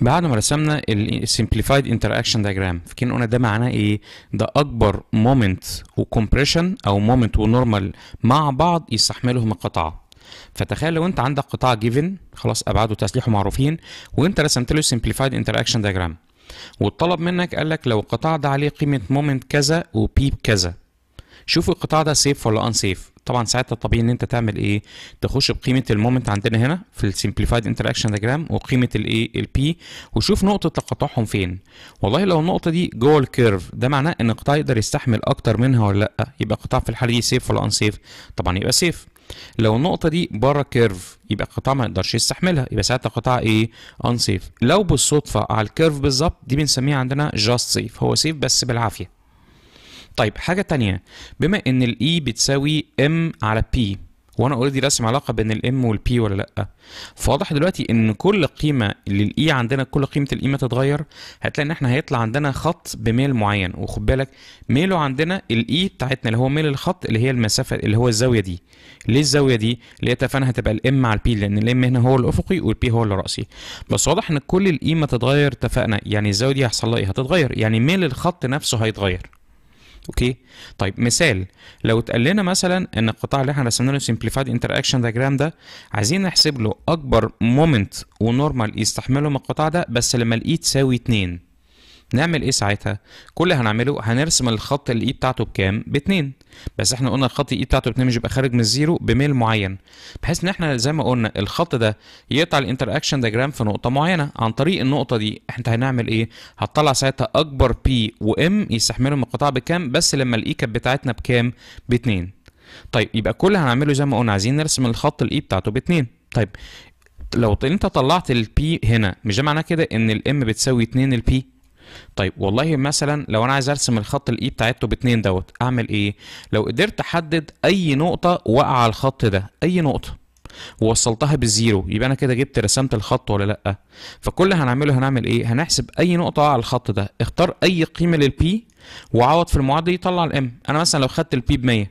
بعد ما رسمنا السمبليفايد انتراكشن دايجرام فكنا قلنا ده معناه ايه ده اكبر مومنت وكمبريشن او مومنت ونورمال مع بعض يستحملهم القطعه فتخيل لو انت عندك قطاع جيفن خلاص ابعاده وتسليحه معروفين وانت رسمت له سمبليفايد انتراكشن دايجرام واتطلب منك قال لك لو القطاع ده عليه قيمه مومنت كذا وبيب كذا شوف القطاع ده سيف ولا ان سيف طبعا ساعتها الطبيعي ان انت تعمل ايه تخش بقيمه المومنت عندنا هنا في السمبليفايد انتراكشن ديجرام وقيمه الايه البي وشوف نقطه تقاطعهم فين والله لو النقطه دي جوه الكيرف ده معناه ان القطاع يقدر يستحمل اكتر منها ولا لا يبقى القطاع في الحاله دي سيف ولا انسيف طبعا يبقى سيف لو النقطه دي بره كيرف يبقى القطاع ما يقدرش يستحملها يبقى ساعتها القطاع ايه انسيف لو بالصدفه على الكيرف بالظبط دي بنسميها عندنا جاست سيف هو سيف بس بالعافيه طيب حاجه تانية بما ان E بتساوي ام على P وانا اوريدي راسم علاقه بين M والـ P ولا لا فواضح دلوقتي ان كل قيمه E عندنا كل قيمه E ما تتغير هتلاقي ان احنا هيطلع عندنا خط بميل معين وخد بالك ميله عندنا E بتاعتنا اللي هو ميل الخط اللي هي المسافه اللي هو الزاويه دي ليه الزاويه دي اللي هي تفانها هتبقى M على P لان M هنا هو الافقي P هو الراسي بس واضح ان كل E ما تتغير اتفقنا يعني الزاويه دي هيحصل لها ايه هتتغير يعني ميل الخط نفسه هيتغير اوكي طيب مثال لو اتقال لنا مثلا ان القطاع اللي احنا رسمناه له سمبليفايد انتر اكشن دايجرام ده عايزين نحسب له اكبر مومنت ونورمال يستحمله من القطاع ده بس لما الاي تساوي 2 نعمل ايه ساعتها كل اللي هنعمله هنرسم الخط الاي e بتاعته بكام باتنين بس احنا قلنا الخط الاي e بتاعته باتنين مش يبقى خارج من الزيرو بميل معين بحيث ان احنا زي ما قلنا الخط ده يقطع الانتر اكشن ديجرام في نقطه معينه عن طريق النقطه دي احنا هنعمل ايه هتطلع ساعتها اكبر بي وام يستحملهم القطاع بكام بس لما الاي كاب e بتاعتنا بكام باتنين طيب يبقى كل اللي هنعمله زي ما قلنا عايزين نرسم الخط الاي بتاعته باتنين طيب لو انت طلعت البي هنا مش ده معناه كده ان الام بتساوي 2 البي طيب والله مثلا لو انا عايز ارسم الخط الاي بتاعته باتنين دوت اعمل ايه لو قدرت احدد اي نقطه واقعه على الخط ده اي نقطه ووصلتها بالزيرو يبقى انا كده جبت رسمت الخط ولا لا فكل اللي هنعمله هنعمل ايه هنحسب اي نقطه على الخط ده اختار اي قيمه للبي وعوض في المعادله يطلع الام انا مثلا لو خدت البي ب 100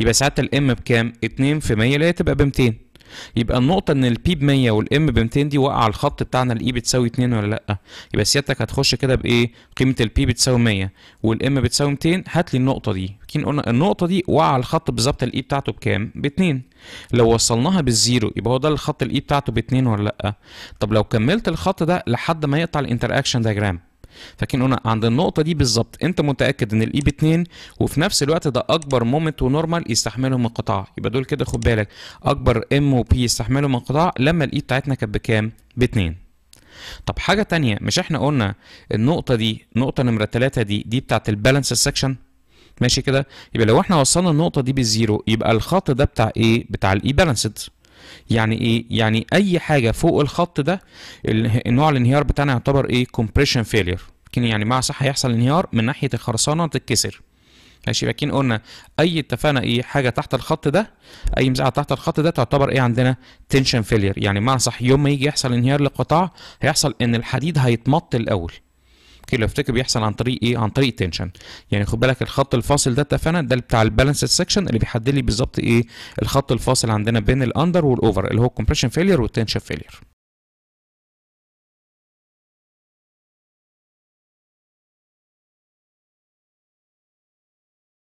يبقى ساعتها الام بكام 2 في 100 اللي هي تبقى ب 200 يبقى النقطه ان البي ب 100 والام ب 200 دي واقعه على الخط بتاعنا الاي e بتساوي 2 ولا لا يبقى سيادتك هتخش كده بايه قيمه البي بتساوي 100 والام بتساوي 200 هات لي النقطه دي قلنا النقطه دي واقعه على الخط بالظبط الاي e بتاعته بكام ب 2 لو وصلناها بالزيرو يبقى هو ده الخط الاي e بتاعته ب 2 ولا لا طب لو كملت الخط ده لحد ما يقطع الانتر اكشن دايجرام فكان قلنا عند النقطه دي بالظبط انت متاكد ان الاي e بي 2 وفي نفس الوقت ده اكبر مومنت ونورمال يستحملهم القطاع يبقى دول كده خد بالك اكبر ام وبي يستحملهم القطاع لما الاي e بتاعتنا كانت بكام ب 2 طب حاجه تانية مش احنا قلنا النقطه دي نقطه نمره 3 دي دي بتاعت البالانس سيكشن ماشي كده يبقى لو احنا وصلنا النقطه دي بالزيرو يبقى الخط ده بتاع ايه بتاع الاي بالانسد e يعني ايه يعني اي حاجه فوق الخط ده نوع الانهيار بتاعنا يعتبر ايه كومبريشن فيلير يعني مع صح هيحصل انهيار من ناحيه الخرسانه تتكسر ماشي يبقى كده قلنا اي اتفقنا ايه حاجه تحت الخط ده اي مساحه تحت الخط ده تعتبر ايه عندنا تنشن فيلير يعني مع صح يوم ما يجي يحصل انهيار للقطاع هيحصل ان الحديد هيتمط الاول اوكي افتكر بيحصل عن طريق ايه عن طريق تنشن يعني خد بالك الخط الفاصل ده اتفقنا ده بتاع البالانس سكشن اللي بيحدد لي بالظبط ايه الخط الفاصل عندنا بين الاندر والاوفر اللي هو كومبريشن فيلير والتنشن فيلير